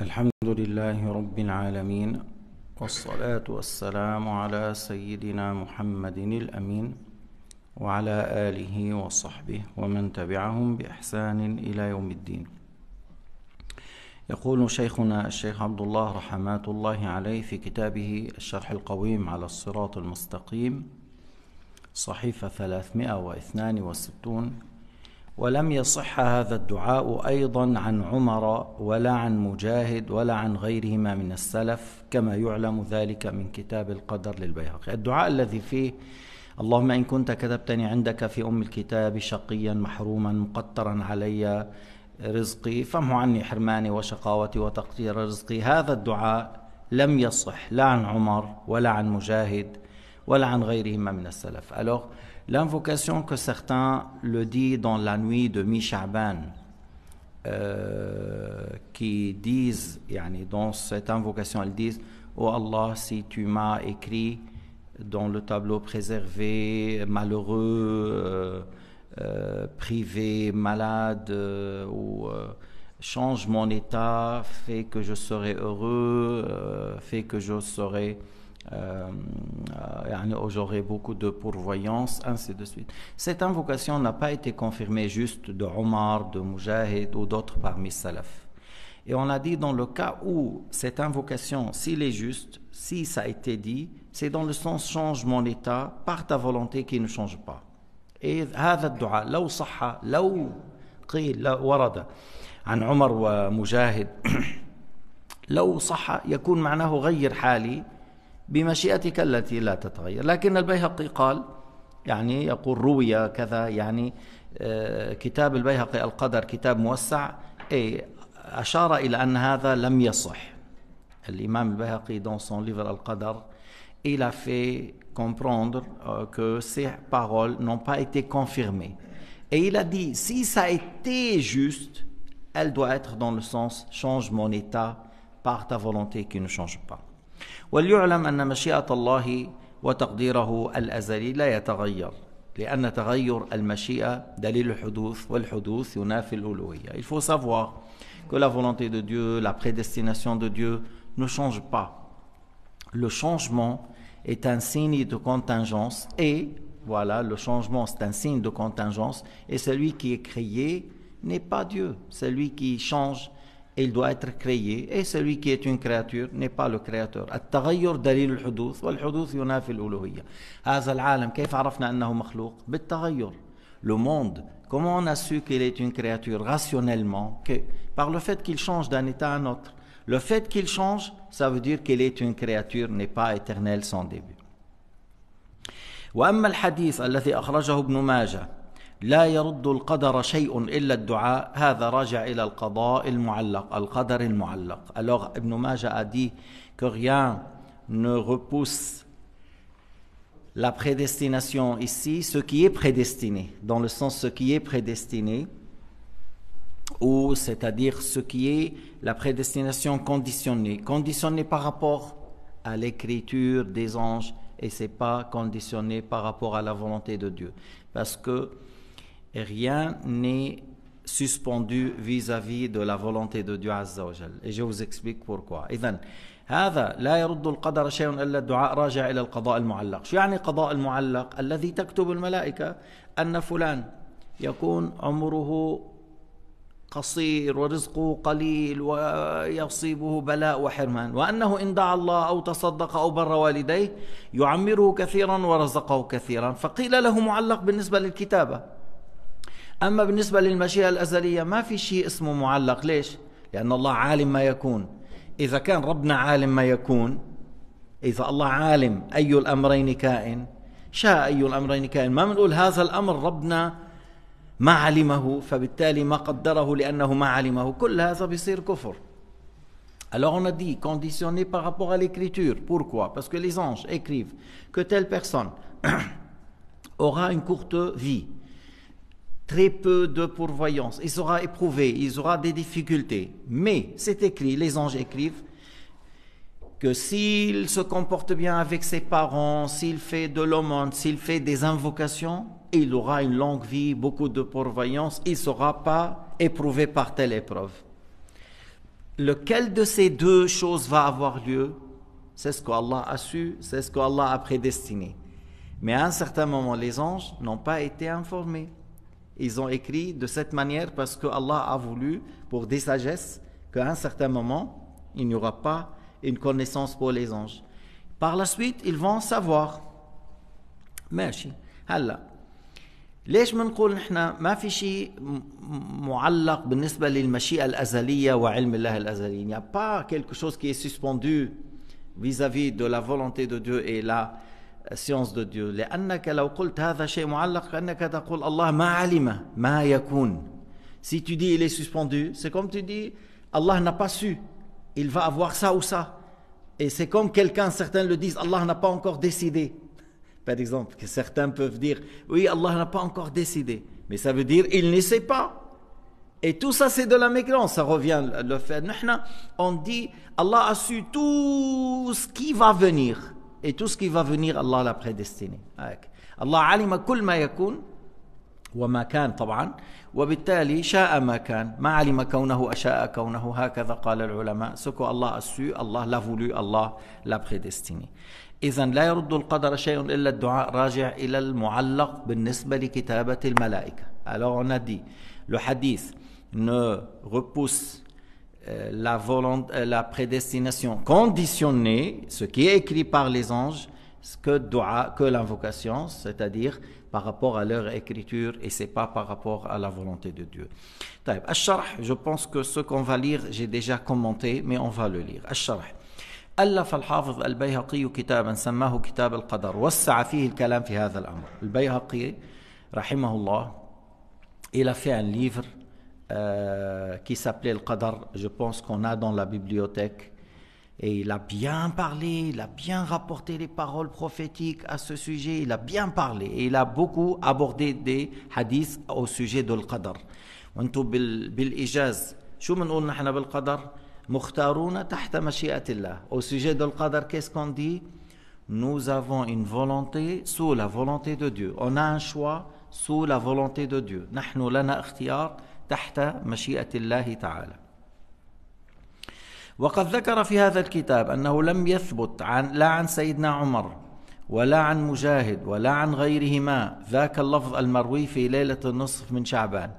الحمد لله رب العالمين والصلاة والسلام على سيدنا محمد الأمين وعلى آله وصحبه ومن تبعهم بإحسان إلى يوم الدين يقول شيخنا الشيخ عبد الله رحمات الله عليه في كتابه الشرح القويم على الصراط المستقيم صحيفة 362 ولم يصح هذا الدعاء ايضا عن عمر ولا عن مجاهد ولا عن غيرهما من السلف كما يعلم ذلك من كتاب القدر للبيهقي الدعاء الذي فيه اللهم ان كنت كتبتني عندك في ام الكتاب شقيا محروما مقترا علي رزقي فامه عني حرماني وشقاوتي وتقدير رزقي هذا الدعاء لم يصح لا عن عمر ولا عن مجاهد ولا عن غيرهما من السلف الو L'invocation que certains le disent dans la nuit de Mishaban, euh, qui disent, dans cette invocation, ils disent Oh Allah, si tu m'as écrit dans le tableau préservé, malheureux, euh, euh, privé, malade, euh, ou change mon état, fais que je serai heureux, fais que je serai euh, euh, j'aurai beaucoup de pourvoyance, ainsi de suite. Cette invocation n'a pas été confirmée juste de Omar, de Mujahid ou d'autres parmi salaf. Et on a dit dans le cas où cette invocation, s'il est juste, si ça a été dit, c'est dans le sens change mon état par ta volonté qui ne change pas. Et هذا الدعاء لو صح لو قيل ورد عن عمر ومجاهد لو صح يكون معناه بمشيئتك التي لا تتغير لكن البيهقي قال يعني يقول روي كذا يعني كتاب البيهقي القدر كتاب موسع أشار إلى أن هذا لم يصح الإمام البيهقي dans son livre »« il a fait comprendre euh, que ces paroles n'ont pas été confirmées. Et il a dit, si ça a été juste, elle doit être dans le sens, change mon état par ta volonté qui ne change pas. وليعلم أن مشيئة الله وتقديره الأزلي لا يتغير لأن تغير المشيئة دليل الحدوث والحدوث ينافي الألوهية Il faut savoir que la volonté de Dieu, la prédestination de Dieu ne change pas. Le changement est un signe de contingence et voilà, le changement c'est un signe de contingence et celui qui est créé n'est pas Dieu. Celui qui change il doit être créé. Et celui qui est une créature n'est pas le créateur. Le monde, comment on a su qu'il est une créature rationnellement que Par le fait qu'il change d'un état à un autre. Le fait qu'il change, ça veut dire qu'il est une créature, n'est pas éternelle sans début. وأما الحديث الذي أخرجه Ibn Majah, alors Ibn Majah a dit que rien ne repousse la prédestination ici, ce qui est prédestiné, dans le sens ce qui est prédestiné, ou c'est-à-dire ce qui est la prédestination conditionnée, conditionnée par rapport à l'écriture des anges, et c'est pas conditionné par rapport à la volonté de Dieu, parce que et rien n'est suspendu vis-à-vis -vis de la volonté de Dieu Azza wa Et je vous explique pourquoi. إذن هذا لا يرد القدر شيء إلا الدعاء راجع إلى القضاء المعلق شو يعني قضاء المعلق الذي تكتب الملائكة أن فلان يكون عمره قصير ورزقه قليل ويصيبه بلاء وحرمان وأنه إن دعا الله أو تصدق أو بر والديه يعمره كثيرا ورزقه كثيرا فقيل له معلق بالنسبة للكتابة أما بالنسبة للمشيئة الأزلية ما في شيء اسمه معلق ليش؟ لأن الله عالم ما يكون إذا كان ربنا عالم ما يكون إذا الله عالم أي الأمرين كائن شاء أي الأمرين كائن ما بنقول هذا الأمر ربنا ما علمه فبالتالي ما قدره لأنه ما علمه كل هذا بيصير كفر Alors on a dit conditionné par rapport à l'écriture. Pourquoi Parce que les anges écrivent que telle personne aura une courte vie. très peu de pourvoyance. Il sera éprouvé, il aura des difficultés. Mais c'est écrit, les anges écrivent que s'il se comporte bien avec ses parents, s'il fait de l'aumône, s'il fait des invocations, il aura une longue vie, beaucoup de pourvoyance, il ne sera pas éprouvé par telle épreuve. Lequel de ces deux choses va avoir lieu C'est ce qu'Allah a su, c'est ce qu'Allah a prédestiné. Mais à un certain moment, les anges n'ont pas été informés ils ont écrit de cette manière parce que Allah a voulu, pour des sagesses, qu'à un certain moment, il n'y aura pas une connaissance pour les anges. Par la suite, ils vont savoir. Merci. Allah. ليش بنقول نحن ما بالنسبة الأزلية وعلم الله il n'y a pas quelque chose qui est suspendu vis-à-vis de la volonté de Dieu et la science de Dieu. Si tu dis il est suspendu, c'est comme tu dis Allah n'a pas su, il va avoir ça ou ça. Et c'est comme quelqu'un, certains le disent, Allah n'a pas encore décidé. Par exemple, que certains peuvent dire, oui, Allah n'a pas encore décidé. Mais ça veut dire, il ne sait pas. Et tout ça, c'est de la maigrance Ça revient le fait. On dit, Allah a su tout ce qui va venir. Et tout ce qui va venir, Allah l'a prédestiné. Allah علم كل ما يكون وما كان طبعا وبالتالي شاء ما كان ما علم كونه أشاء كونه هكذا قال العلماء سكو الله أسو الله لا فولو الله لا prédestiné إذا لا يرد القدر شيء إلا الدعاء راجع إلى المعلق بالنسبة لكتابة الملائكة Alors on a dit, le hadith ne repousse Euh, la, volonté, euh, la prédestination conditionnée, ce qui est écrit par les anges, que, doit que l'invocation, c'est-à-dire par rapport à leur écriture et c'est pas par rapport à la volonté de Dieu. je pense que ce qu'on va lire, j'ai déjà commenté, mais on va le lire. ألف الحافظ البيهقي كتابا livre euh, qui s'appelait le Qadar, je pense qu'on a dans la bibliothèque. Et il a bien parlé, il a bien rapporté les paroles prophétiques à ce sujet, il a bien parlé et il a beaucoup abordé des hadiths au sujet de l'Qadar. Quand au sujet de Qadar, qu'est-ce qu'on dit nous avons une volonté sous la volonté de Dieu on a un choix sous la volonté de Dieu نحن تحت مشيئة الله تعالى. وقد ذكر في هذا الكتاب أنه لم يثبت عن لا عن سيدنا عمر ولا عن مجاهد ولا عن غيرهما ذاك اللفظ المروي في ليلة النصف من شعبان.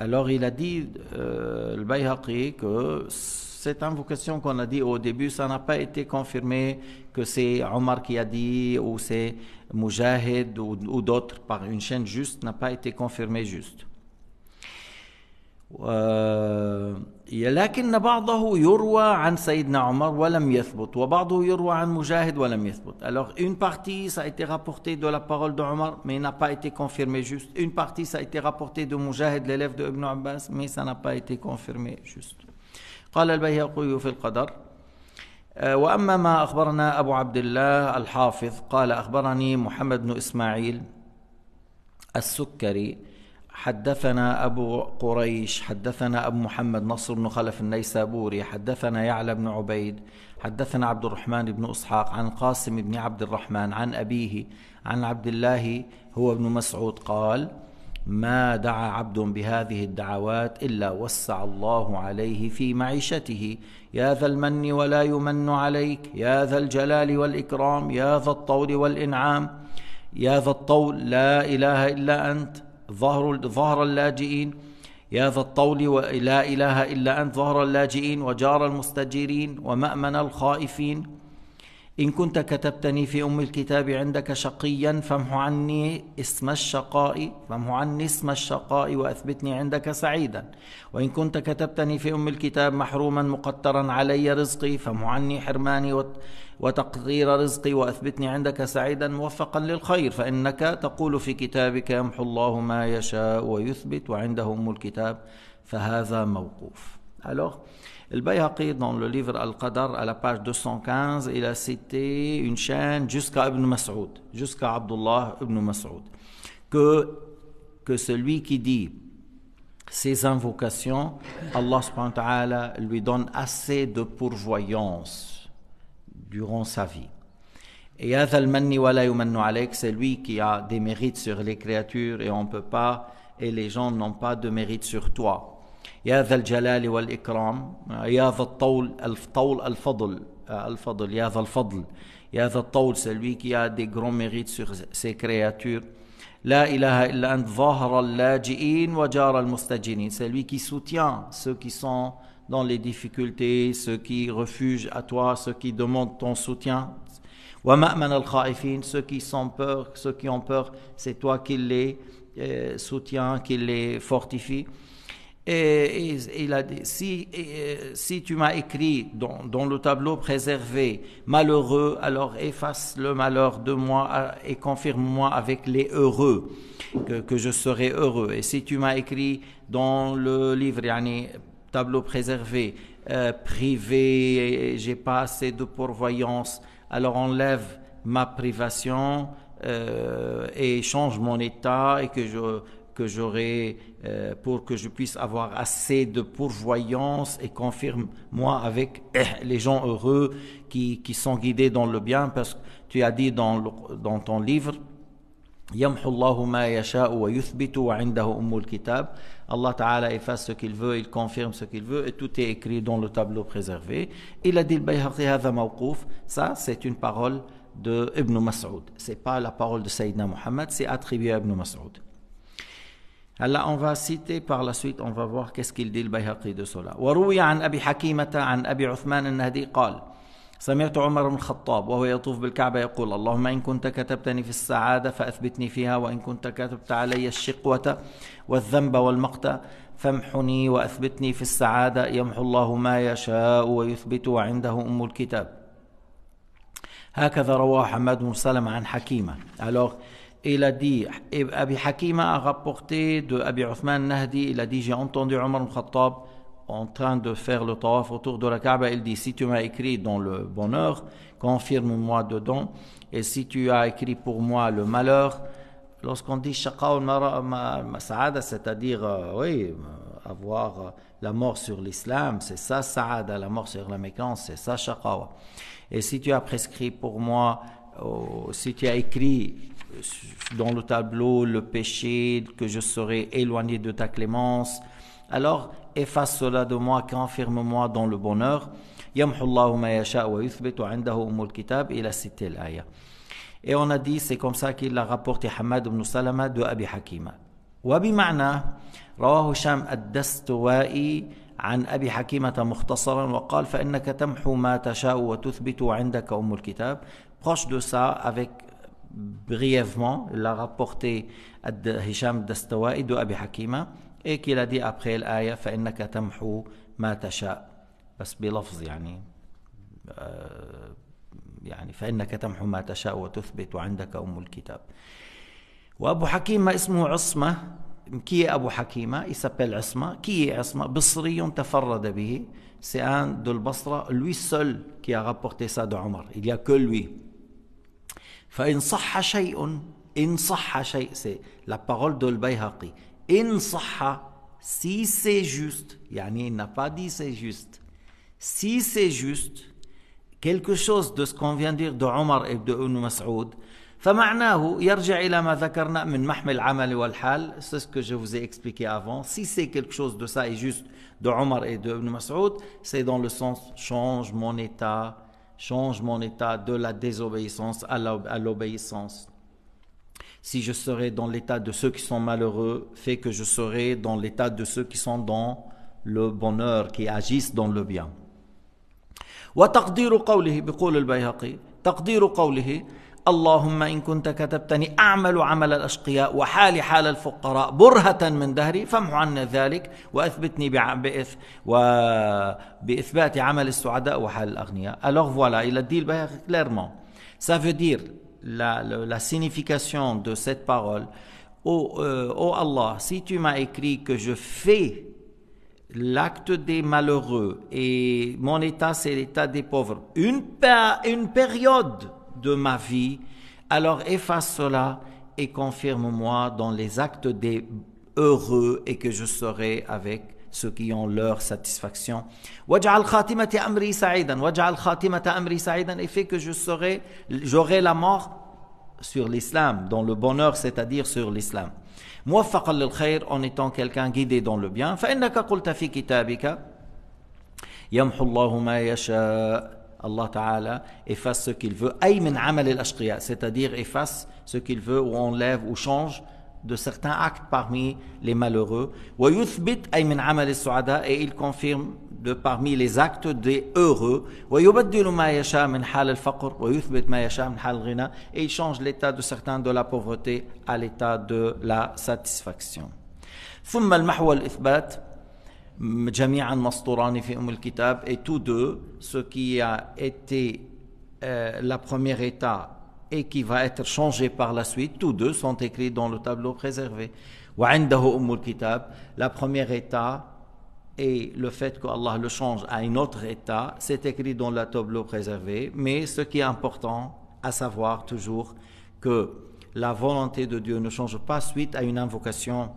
Alors il a dit euh, le Bayhaqi que cette invocation qu'on a dit au début, ça n'a pas été confirmé que c'est Omar qui a dit ou c'est Mujahid ou, ou d'autres par une chaîne juste, n'a pas été confirmé juste. لكن بعضه يروى عن سيدنا عمر ولم يثبت وبعضه يروى عن مجاهد ولم يثبت alors une partie ça a été rapporté de la parole de Omar mais n'a pas été confirmé juste une partie ça a été rapporté de Mujahid l'élève de Ibn Abbas mais ça n'a pas été confirmé juste قال البيهقي في القدر وأما ما أخبرنا أبو عبد الله الحافظ قال أخبرني محمد بن إسماعيل السكري حدثنا أبو قريش حدثنا أبو محمد نصر بن خلف النيسابوري حدثنا يعلى بن عبيد حدثنا عبد الرحمن بن إسحاق عن قاسم بن عبد الرحمن عن أبيه عن عبد الله هو ابن مسعود قال ما دعا عبد بهذه الدعوات إلا وسع الله عليه في معيشته يا ذا المن ولا يمن عليك يا ذا الجلال والإكرام يا ذا الطول والإنعام يا ذا الطول لا إله إلا أنت ظهر ظهر اللاجئين يا ذا الطول ولا إله إلا أنت ظهر اللاجئين وجار المستجيرين ومأمن الخائفين إن كنت كتبتني في أم الكتاب عندك شقيا فامح عني اسم الشقاء فامح عني اسم الشقاء وأثبتني عندك سعيدا وإن كنت كتبتني في أم الكتاب محروما مقترا علي رزقي فامح عني حرماني وتقدير رزقي وأثبتني عندك سعيدا موفقا للخير فإنك تقول في كتابك يمحو الله ما يشاء ويثبت وعنده أم الكتاب فهذا موقوف alors El Bayhaqi, dans le livre Al-Qadar, à la page 215, il a cité une chaîne jusqu'à Ibn Mas'ud, jusqu'à Abdullah Ibn Mas'ud, que, celui qui dit Ses invocations, Allah lui donne assez de pourvoyance durant sa vie. Et c'est lui qui a des mérites sur les créatures et on ne peut pas, et les gens n'ont pas de mérite sur toi. يا ذا الجلال والإكرام يا ذا الطول الطول الفضل الفضل يا ذا الفضل يا ذا الطول celui qui a des grands mérites sur ses créatures لا إله إلا أنت ظهر اللاجئين وجار المستجينين celui qui soutient ceux qui sont dans les difficultés ceux qui refugent à toi ceux qui demandent ton soutien ومأمن الخائفين ceux qui sont peur ceux qui ont peur c'est toi qui les euh, soutiens qui les fortifie et, il a dit, si, euh, si tu m'as écrit dans, dans, le tableau préservé malheureux, alors efface le malheur de moi euh, et confirme-moi avec les heureux, que, que, je serai heureux. Et si tu m'as écrit dans le livre, yani, tableau préservé, euh, privé, j'ai pas assez de pourvoyance, alors enlève ma privation et change mon état et que je que j'aurai, euh, pour que je puisse avoir assez de pourvoyance et confirme-moi avec les gens heureux qui, qui, sont guidés dans le bien, parce que tu as dit dans, dans ton livre, Allah Ta'ala efface ce qu'il veut, il confirme ce qu'il veut et tout est écrit dans le tableau préservé. Il a dit ça c'est une parole de Ibn Mas'ud. C'est pas la parole de Sayyidina Muhammad, c'est attribué à Ibn Mas'ud. هلا اون فا سيتي باغ لا سويت اون فا فوار كيس كيل دي البيهقي دو سولا وروي عن ابي حكيمه عن ابي عثمان النهدي قال سمعت عمر بن الخطاب وهو يطوف بالكعبه يقول اللهم ان كنت كتبتني في السعاده فاثبتني فيها وان كنت كتبت علي الشقوه والذنب والمقت فامحني واثبتني في السعاده يمحو الله ما يشاء ويثبت وعنده ام الكتاب هكذا رواه حماد بن سلمة عن حكيمة alors il a dit, Abi Hakima a rapporté de Abi Uthman Nahdi, il a dit, j'ai entendu Omar al en train de faire le tawaf autour de la Kaaba, il dit, si tu m'as écrit dans le bonheur, confirme-moi dedans, et si tu as écrit pour moi le malheur, lorsqu'on dit c'est-à-dire, euh, oui, euh, avoir euh, la mort sur l'islam, c'est ça Sa'ada, la mort sur la mécance, c'est ça Et si tu as prescrit pour moi, si tu as écrit euh, dans le tableau le péché, que je serai éloigné de ta clémence. Alors efface cela de moi, confirme-moi dans le bonheur. Et on a dit, c'est comme ça qu'il a rapporté Hamad ibn Salama de Abi Hakima. proche de ça avec brièvement, l'a rapporté Hicham Dastawa'i de Abi Hakima, et qu'il a dit après l'aya فإنك تمحو ما تشاء بس بلفظ يعني يعني فإنك تمحو ما تشاء وتثبت وعندك أم الكتاب وأبو حكيمة اسمه عصمة كي أبو حكيمة يسبل عصمة كي عصمة بصري تفرد به سيان un de البصرة لوي سول كي a rapporté ça كل Omar فإن صح شيء إن صح شيء c'est la parole de Al-Bayhaqi إن si c'est juste يعني il n'a pas dit c'est juste si c'est juste quelque chose de ce qu'on vient de dire de Omar et de Ibn Mas'ud فمعناه يرجع إلى ما ذكرنا من c'est ce que je vous ai expliqué avant si c'est quelque chose de ça et juste de Omar et de Ibn c'est dans le sens change mon état change mon état de la désobéissance à l'obéissance. Si je serai dans l'état de ceux qui sont malheureux, Fait que je serai dans l'état de ceux qui sont dans le bonheur, qui agissent dans le bien. اللهم إن كنت كتبتني أعمل عمل الأشقياء وحال حال الفقراء برهة من دهري فامح عنا ذلك وأثبتني بإث بإثبات عمل السعداء وحال الأغنياء Alors voilà, il a dit clairement, ça veut dire la, la signification de cette parole, ô oh, euh, oh Allah, si tu m'as écrit que je fais l'acte des malheureux et mon état c'est l'état des pauvres, une, une période de ma vie, alors efface cela et confirme-moi dans les actes des heureux et que je serai avec ceux qui ont leur satisfaction. Et fait que je serai, j'aurai la mort sur l'islam, dans le bonheur, c'est-à-dire sur l'islam. en étant quelqu'un guidé dans le bien. فإنك قلت في كتابك Allah Ta'ala efface ce qu'il veut. c'est-à-dire efface ce qu'il veut ou enlève ou change de certains actes parmi les malheureux. Et il confirme de parmi les actes des heureux. Et il change l'état de certains de la pauvreté à l'état de la satisfaction et tous deux, ce qui a été euh, la première état et qui va être changé par la suite, tous deux sont écrits dans le tableau préservé. La première état et le fait que Allah le change à un autre état, c'est écrit dans le tableau préservé. Mais ce qui est important à savoir toujours que la volonté de Dieu ne change pas suite à une invocation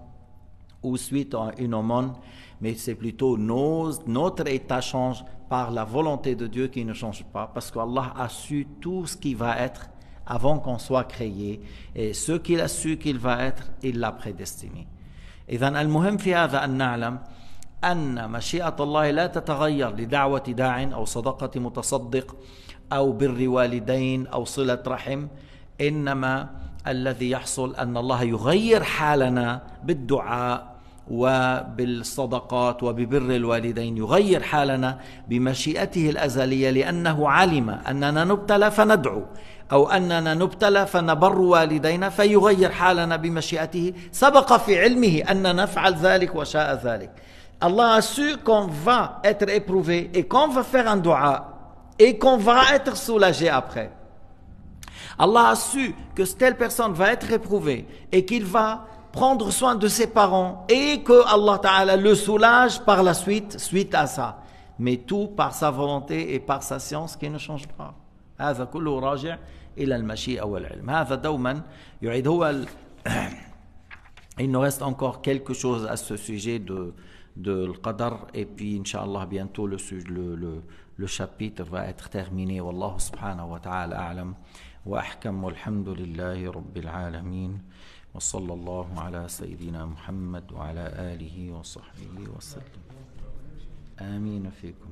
ou suite à une aumône, mais c'est plutôt nos, notre état change par la volonté de Dieu qui ne change pas, parce qu'Allah a su tout ce qui va être avant qu'on soit créé, et ce qu'il a su qu'il va être, il l'a prédestiné. Et dans al هذا an نعلم أن مشيئة الله لا تتغير لدعوة داع أو صدقة متصدق أو بر والدين أو صلة رحم إنما الذي يحصل ان الله يغير حالنا بالدعاء وبالصدقات وببر الوالدين يغير حالنا بمشيئته الازليه لانه علم اننا نبتلى فندعو او اننا نبتلى فنبر والدينا فيغير حالنا بمشيئته سبق في علمه ان نفعل ذلك وشاء ذلك الله a su qu'on va être éprouvé et qu'on va faire un dua et qu'on va être soulagé après. Allah a su que telle personne va être éprouvée et qu'il va prendre soin de ses parents et que Allah le soulage par la suite, suite à ça. Mais tout par sa volonté et par sa science qui ne change pas. Il nous reste encore quelque chose à ce sujet de, de l'Qadar et puis inshallah bientôt le, le, chapitre va être terminé Wallahu subhanahu wa ta'ala a'lam واحكم والحمد لله رب العالمين وصلى الله على سيدنا محمد وعلى اله وصحبه وسلم امين فيكم